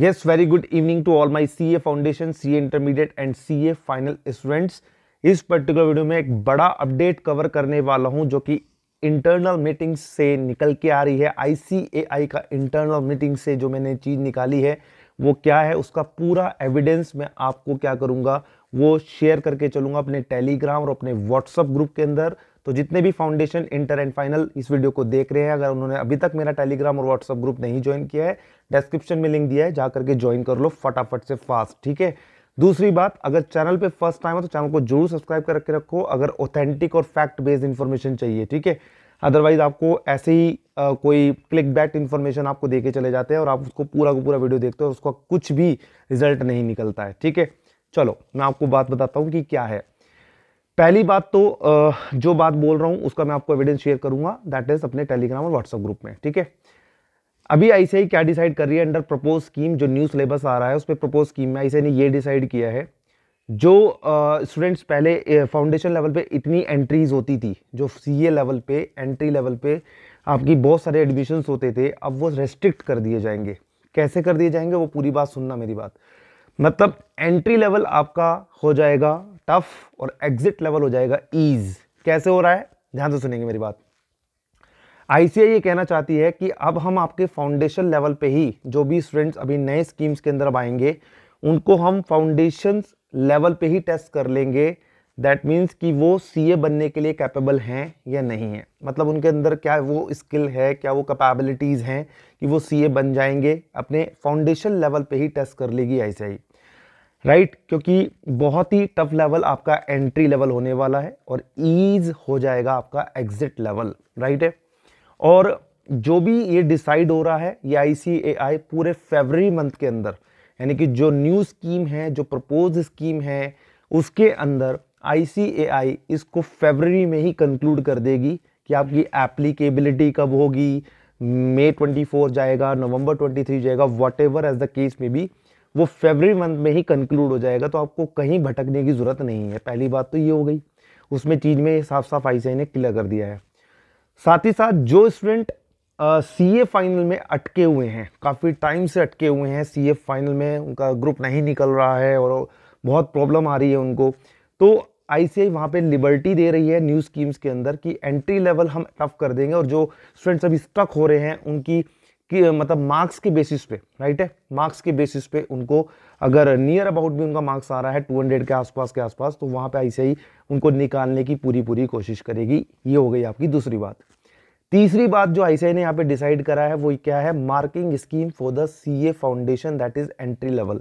Yes very evening to all my C A foundation C A intermediate and C A final students इस particular video में एक बड़ा update cover करने वाला हूँ जो कि इंटरनल मीटिंग से निकल के आ रही है आई सी ए आई का इंटरनल मीटिंग से जो मैंने चीज़ निकाली है वो क्या है उसका पूरा एविडेंस मैं आपको क्या करूँगा वो शेयर करके चलूंगा अपने टेलीग्राम और अपने व्हाट्सअप ग्रुप के अंदर तो जितने भी फाउंडेशन इंटर एंड फाइनल इस वीडियो को देख रहे हैं अगर उन्होंने अभी तक मेरा टेलीग्राम और व्हाट्सअप ग्रुप नहीं ज्वाइन किया है डिस्क्रिप्शन में लिंक दिया है जा करके ज्वाइन कर लो फटाफट से फास्ट ठीक है दूसरी बात अगर चैनल पे फर्स्ट टाइम हो तो चैनल को जरूर सब्सक्राइब करके रखो अगर ऑथेंटिक और फैक्ट बेस्ड इन्फॉर्मेशन चाहिए ठीक है अदरवाइज आपको ऐसे ही आ, कोई क्लिक बैक इन्फॉर्मेशन आपको दे के चले जाते हैं और आप उसको पूरा को पूरा वीडियो देखते हो और उसका कुछ भी रिजल्ट नहीं निकलता है ठीक है चलो मैं आपको बात बताता हूँ कि क्या है पहली बात तो जो बात बोल रहा हूँ उसका मैं आपको एविडेंस शेयर करूंगा दैट इज अपने टेलीग्राम और व्हाट्सएप ग्रुप में ठीक है अभी ऐसे ही क्या डिसाइड कर रही है अंडर प्रपोज स्कीम जो न्यू सिलेबस आ रहा है उस पर प्रपोज स्कीम में ऐसे ने ये डिसाइड किया है जो स्टूडेंट्स पहले फाउंडेशन लेवल पे इतनी एंट्रीज होती थी जो सीए लेवल पे एंट्री लेवल पे आपकी बहुत सारे एडमिशन्स होते थे अब वो रेस्ट्रिक्ट कर दिए जाएंगे कैसे कर दिए जाएंगे वो पूरी बात सुनना मेरी बात मतलब एंट्री लेवल आपका हो जाएगा टफ और एग्जिट लेवल हो जाएगा ईज कैसे हो रहा है ध्यान से सुनेंगे मेरी बात आईसीआई ये कहना चाहती है कि अब हम आपके फाउंडेशन लेवल पे ही जो भी स्टूडेंट्स अभी नए स्कीम्स के अंदर आएंगे उनको हम फाउंडेशन लेवल पे ही टेस्ट कर लेंगे दैट मीन्स कि वो सीए बनने के लिए कैपेबल हैं या नहीं है मतलब उनके अंदर क्या वो स्किल है क्या वो कैपेबिलिटीज़ हैं कि वो सीए बन जाएंगे अपने फाउंडेशन लेवल पे ही टेस्ट कर लेगी आईसीआई राइट right? क्योंकि बहुत ही टफ लेवल आपका एंट्री लेवल होने वाला है और ईज हो जाएगा आपका एग्जिट लेवल राइट है और जो भी ये डिसाइड हो रहा है ये आई पूरे फेबररी मंथ के अंदर यानी कि जो न्यू स्कीम है जो प्रपोज स्कीम है उसके अंदर आई इसको फेबररी में ही कंक्लूड कर देगी कि आपकी एप्लीकेबिलिटी कब होगी मे ट्वेंटी जाएगा नवंबर ट्वेंटी जाएगा what ever as the case में बी वो फेबररी मंथ में ही कंक्लूड हो जाएगा तो आपको कहीं भटकने की ज़रूरत नहीं है पहली बात तो ये हो गई उसमें चीज़ में साफ साफ आई ने क्लियर कर दिया है साथ ही साथ जो स्टूडेंट सी ए फाइनल में अटके हुए हैं काफ़ी टाइम से अटके हुए हैं सी ए फाइनल में उनका ग्रुप नहीं निकल रहा है और बहुत प्रॉब्लम आ रही है उनको तो आई सी आई वहाँ पर लिबर्टी दे रही है न्यू स्कीम्स के अंदर कि एंट्री लेवल हम टफ कर देंगे और जो स्टूडेंट्स अभी स्टक हो रहे हैं उनकी कि मतलब मार्क्स के बेसिस पे राइट है मार्क्स के बेसिस पे उनको अगर नियर अबाउट भी उनका मार्क्स आ रहा है 200 के आसपास के आसपास तो वहाँ पे ऐसे ही उनको निकालने की पूरी पूरी कोशिश करेगी ये हो गई आपकी दूसरी बात तीसरी बात जो आईसीआई ने यहाँ पे डिसाइड करा है वो क्या है marking scheme for the CA foundation that is entry level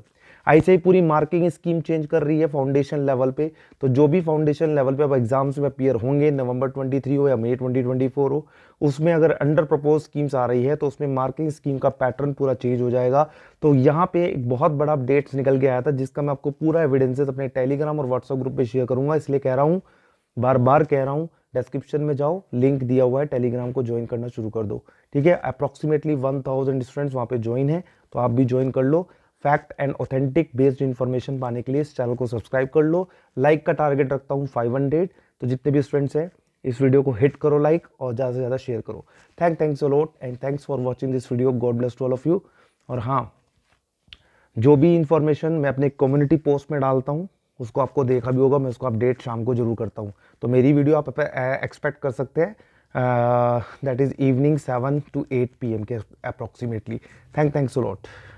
ICI पूरी मार्किंग स्कीम चेंज कर रही है फाउंडेशन लेवल पे तो जो भी फाउंडेशन लेवल पे अब एग्जाम्स में अपियर होंगे नवंबर 23 हो या मई 2024 हो उसमें अगर अंडर प्रपोज स्कीम्स आ रही है तो उसमें मार्किंग स्कीम का पैटर्न पूरा चेंज हो जाएगा तो यहाँ पे एक बहुत बड़ा अपडेट्स निकल के आया था जिसका मैं आपको पूरा एविडेंसेज अपने टेलीग्राम और व्हाट्सअप ग्रुप पर शेयर करूंगा इसलिए कह रहा हूँ बार बार कह रहा हूँ डिस्क्रिप्शन में जाओ लिंक दिया हुआ है टेलीग्राम को ज्वाइन करना शुरू कर दो ठीक है अप्रोक्सीमेटली वन थाउजेंड स्टूडेंट्स वहाँ पे ज्वाइन है तो आप भी ज्वाइन कर लो fact and authentic based information पाने के लिए इस चैनल को सब्सक्राइब कर लो लाइक का टारगेट रखता हूँ फाइव हंड्रेड तो जितने भी स्टूडेंट्स हैं इस वीडियो को हिट करो लाइक और ज़्यादा से ज़्यादा शेयर करो thank thanks a lot and thanks for watching this video God bless to all of you और हाँ जो भी इंफॉर्मेशन मैं अपने कम्युनिटी पोस्ट में डालता हूँ उसको आपको देखा भी होगा मैं उसको अपडेट शाम को जरूर करता हूँ तो मेरी वीडियो आप एक्सपेक्ट कर सकते हैं that is evening seven to eight P M के approximately thank thanks so lot